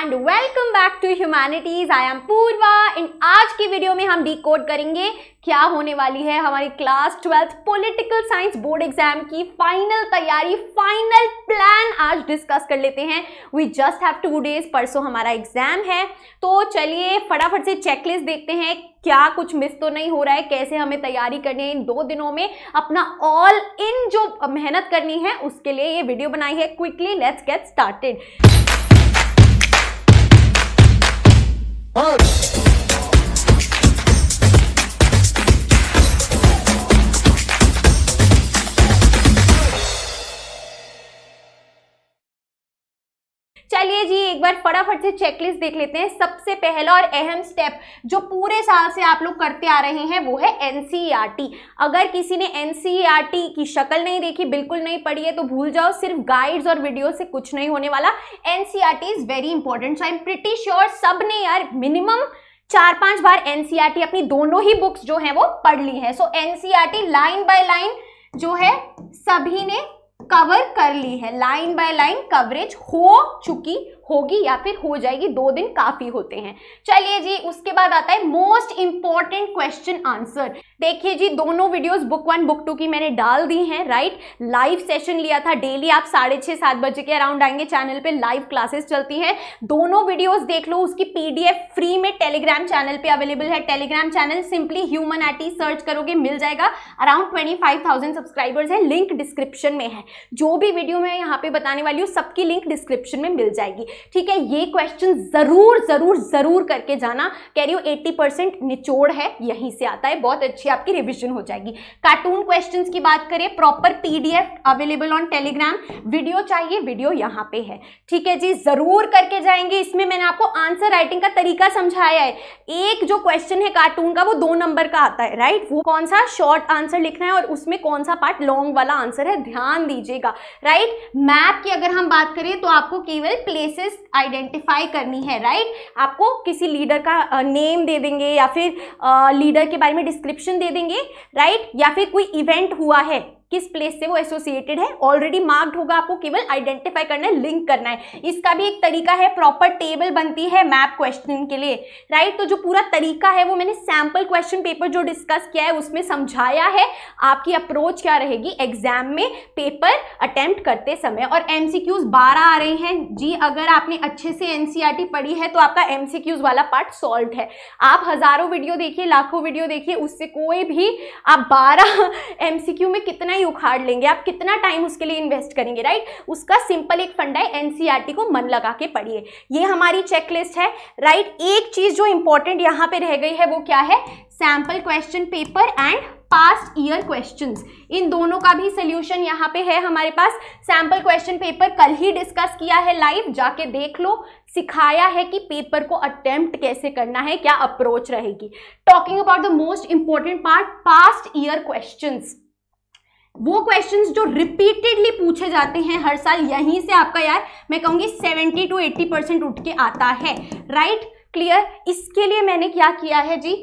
And welcome back to humanities I am Purva in आज की video में हम डिकोड करेंगे क्या होने वाली है हमारी class twelfth political science board exam की फाइनल तैयारी फाइनल प्लान आज डिस्कस कर लेते हैं we just have two days परसों हमारा एग्जाम है तो चलिए फटाफट से चेकलिस्ट देखते हैं क्या कुछ मिस तो नहीं हो रहा है कैसे हमें तैयारी करनी है इन दो दिनों में अपना ऑल इन जो मेहनत करनी है उसके लिए ये वीडियो बनाई है quickly let's get started Hey! चलिए जी एक बार फटाफट से चेकलिस्ट देख लेते हैं सबसे पहला और अहम स्टेप जो पूरे साल से आप लोग करते आ रहे हैं वो है एनसीईआरटी e अगर किसी ने एनसीईआरटी e की शक्ल नहीं देखी बिल्कुल नहीं पढ़ी है तो भूल जाओ सिर्फ गाइड्स और वीडियो से कुछ नहीं होने वाला NCERT is very important so I am pretty sure सब ने यार मिनिमम चार पांच बार एनसीईआरटी e अपनी दोनों ही बुक्स जो है वो पढ़ ली है so NCERT line by line जो है सभी ने कवर कर ली है लाइन बाय लाइन कवरेज हो चुकी होगी या फिर हो जाएगी दो दिन काफी होते हैं चलिए जी उसके बाद आता है मोस्ट इंपॉर्टेंट क्वेश्चन आंसर देखिए जी दोनों videos book one book two की मैंने डाल दी हैं राइट लाइव सेशन लिया था डेली आप साढ़े छः सात बजे के अराउंड आएंगे चैनल पे लाइव क्लासेस चलती हैं दोनों वीडियोस देख लो उसकी पीडीएफ फ्री में टेलीग्राम चैनल पे अवेलेबल है Telegram channel simply humanities search करोगे मिल जाएगा अराउंड ट्वेंटी सब्सक्राइबर्स है लिंक डिस्क्रिप्शन में है जो भी वीडियो मैं यहाँ पे बताने वाली हूँ सबकी लिंक डिस्क्रिप्शन में मिल जाएगी ठीक है ये क्वेश्चन जरूर जरूर जरूर करके जाना कह रही हो एट्टी परसेंट निचोड़ है यहीं से आता है बहुत अच्छी आपकी रिविजन हो जाएगी कार्टून क्वेश्चन की बात करें proper PDF available on Telegram video चाहिए वीडियो यहाँ पे है ठीक है जी जरूर करके जाएंगे इसमें मैंने आपको आंसर राइटिंग का तरीका समझाया है एक जो क्वेश्चन है कार्टून का वो दो नंबर का आता है राइट वो कौन सा शॉर्ट आंसर लिखना है और उसमें कौन सा पार्ट लॉन्ग वाला आंसर है ध्यान दीजिएगा राइट मैप की अगर हम बात करें तो आपको केवल प्लेसेस बेसिस आइडेंटिफाई करनी है राइट आपको किसी लीडर का नेम दे देंगे या फिर लीडर के बारे में डिस्क्रिप्शन दे देंगे राइट या फिर कोई इवेंट हुआ है किस प्लेस से वो एसोसिएटेड है ऑलरेडी मार्क्ड होगा आपको केवल आइडेंटिफाई करना है लिंक करना है इसका भी एक तरीका है प्रॉपर टेबल बनती है मैप क्वेश्चन के लिए राइट तो जो पूरा तरीका है वो मैंने सैम्पल क्वेश्चन पेपर जो डिस्कस किया है उसमें समझाया है आपकी अप्रोच क्या रहेगी एग्जाम में पेपर अटेम्प्ट करते समय और एम सी क्यूज बारह आ रहे हैं जी अगर आपने अच्छे से एन सी आर टी पढ़ी है तो आपका एम सी क्यूज वाला पार्ट सॉल्व है आप हजारों वीडियो देखिए लाखों वीडियो देखिए उससे कोई भी आप बारह एम सी क्यू में कितना ही उखाड़ लेंगे आप कितना टाइम उसके लिए इन्वेस्ट करेंगे राइट उसका सिंपल एक फंडा है एनसीईआरटी e को मन लगा के पढ़िए ये हमारी चेकलिस्ट है राइट एक चीज जो इंपॉर्टेंट यहाँ पे रह गई है वो क्या है sample question paper and past year question इन दोनों का भी सोल्यूशन यहाँ पे है हमारे पास सैम्पल क्वेश्चन पेपर कल ही डिस्कस किया है लाइव जाके देख लो सिखाया है कि पेपर को अटेम्प्ट कैसे करना है क्या अप्रोच रहेगी talking about the most important part past year questions वो क्वेश्चंस जो रिपीटेडली पूछे जाते हैं हर साल यहीं से आपका यार मैं कहूंगी 70 टू 80 परसेंट उठ के आता है राइट right? क्लियर इसके लिए मैंने क्या किया है जी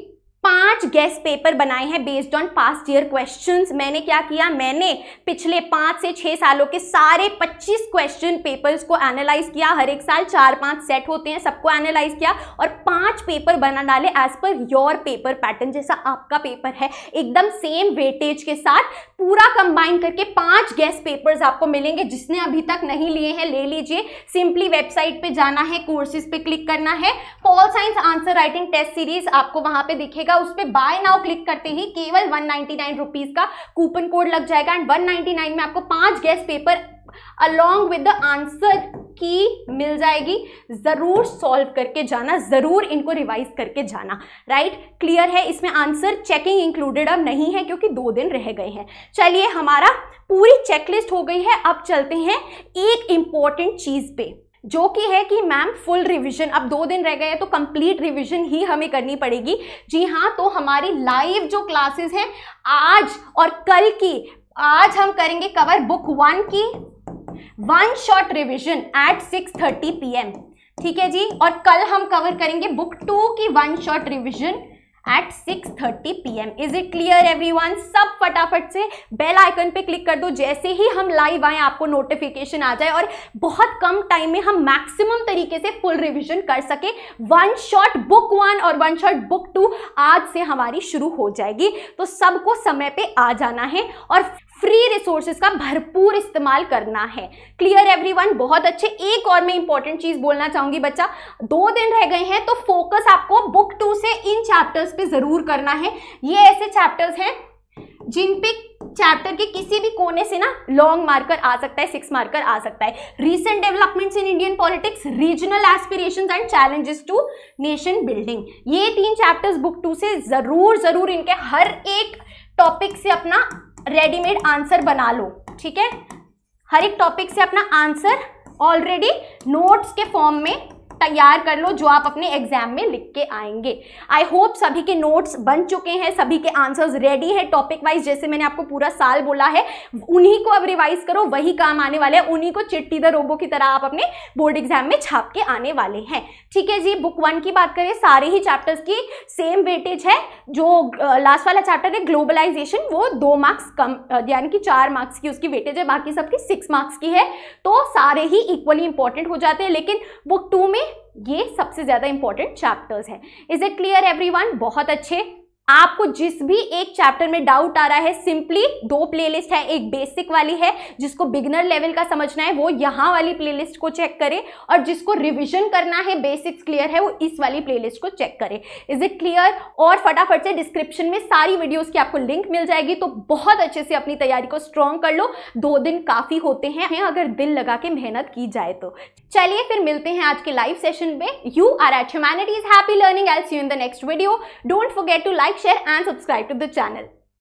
पांच गेस्ट पेपर बनाए हैं based on past year questions मैंने क्या किया मैंने पिछले पाँच से छह सालों के सारे 25 क्वेश्चन पेपर्स को एनालाइज किया हर एक साल चार पांच सेट होते हैं सबको एनालाइज किया और पांच पेपर बना डाले as per your paper pattern जैसा आपका पेपर है एकदम सेम वेटेज के साथ पूरा कंबाइन करके पांच गेस्ट पेपर्स आपको मिलेंगे जिसने अभी तक नहीं लिए हैं ले लीजिए सिंपली वेबसाइट पर जाना है कोर्सेज पे क्लिक करना है pol science answer writing test series आपको वहां पर दिखेगा उस पर बाय नाउ क्लिक करते ही केवल वन नाइनटी का कूपन कोड लग जाएगा एंड वन में आपको पांच guess paper along with the answer key मिल जाएगी ज़रूर सॉल्व करके जाना ज़रूर इनको रिवाइज करके जाना राइट right? क्लियर है इसमें आंसर चेकिंग इंक्लूडेड अब नहीं है क्योंकि दो दिन रह गए हैं चलिए हमारा पूरी चेकलिस्ट हो गई है अब चलते हैं एक इंपॉर्टेंट चीज़ पे जो कि है कि मैम फुल रिवीजन अब दो दिन रह गए हैं तो कंप्लीट रिवीजन ही हमें करनी पड़ेगी जी हाँ तो हमारी लाइव जो क्लासेस हैं आज और कल की आज हम करेंगे कवर बुक वन की one shot revision at six thirty P ठीक है जी और कल हम कवर करेंगे बुक टू की one shot revision at 6:30 M is it clear one सब फटाफट से बेल आइकन पे क्लिक कर दो जैसे ही हम लाइव आए आपको नोटिफिकेशन आ जाए और बहुत कम टाइम में हम मैक्सिमम तरीके से फुल रिविजन कर सके वन शॉर्ट बुक वन और वन शॉर्ट बुक टू आज से हमारी शुरू हो जाएगी तो सबको समय पे आ जाना है और फ्री रिसोर्सेज का भरपूर इस्तेमाल करना है क्लियर एवरीवन बहुत अच्छे एक और मैं इंपॉर्टेंट चीज बोलना चाहूंगी बच्चा दो दिन रह गए हैं तो फोकस आपको बुक टू से इन चैप्टर्स चैप्टर्स पे ज़रूर करना है ये ऐसे चैप्टर्स हैं जिन पे चैप्टर के किसी भी कोने से ना लॉन्ग मार्कर आ सकता है सिक्स मार्कर आ सकता है recent developments in Indian politics regional aspiration and challenges to nation building ये तीन चैप्टर्स बुक टू से ज़रूर ज़रूर इनके हर एक टॉपिक से अपना रेडीमेड आंसर बना लो ठीक है हर एक टॉपिक से अपना आंसर ऑलरेडी नोट्स के फॉर्म में तैयार कर लो जो आप अपने एग्जाम में लिख के आएंगे आई होप सभी के नोट्स बन चुके हैं सभी के आंसर्स रेडी हैं टॉपिक वाइज जैसे मैंने आपको पूरा साल बोला है उन्हीं को अब रिवाइज करो वही काम आने वाले हैं उन्हीं को चिट्टी द रोबो की तरह आप अपने बोर्ड एग्जाम में छाप के आने वाले हैं ठीक है जी बुक वन की बात करें सारे ही चैप्टर्स की सेम वेटेज है जो लास्ट वाला चैप्टर है ग्लोबलाइजेशन वो दो मार्क्स कम यानी कि चार मार्क्स की उसकी वेटेज है बाकी सबकी सिक्स मार्क्स की है तो सारे ही इक्वली इंपॉर्टेंट हो जाते हैं लेकिन बुक टू में ये सबसे ज़्यादा इंपॉर्टेंट चैप्टर्स हैं इज इट क्लियर एवरी बहुत अच्छे आपको जिस भी एक चैप्टर में डाउट आ रहा है सिंपली दो प्लेलिस्ट है एक बेसिक वाली है जिसको बिगनर लेवल का समझना है वो यहाँ वाली प्लेलिस्ट को चेक करें और जिसको रिविजन करना है बेसिक्स क्लियर है वो इस वाली प्लेलिस्ट को चेक करें इज इट क्लियर और फटाफट से डिस्क्रिप्शन में सारी वीडियोज़ की आपको लिंक मिल जाएगी तो बहुत अच्छे से अपनी तैयारी को स्ट्रॉन्ग कर लो दो दिन काफ़ी होते हैं अगर दिल लगा के मेहनत की जाए तो चलिए फिर मिलते हैं आज के लाइव सेशन में you are at humanity is happy learning else you in the next video don't forget to like share and subscribe to the channel.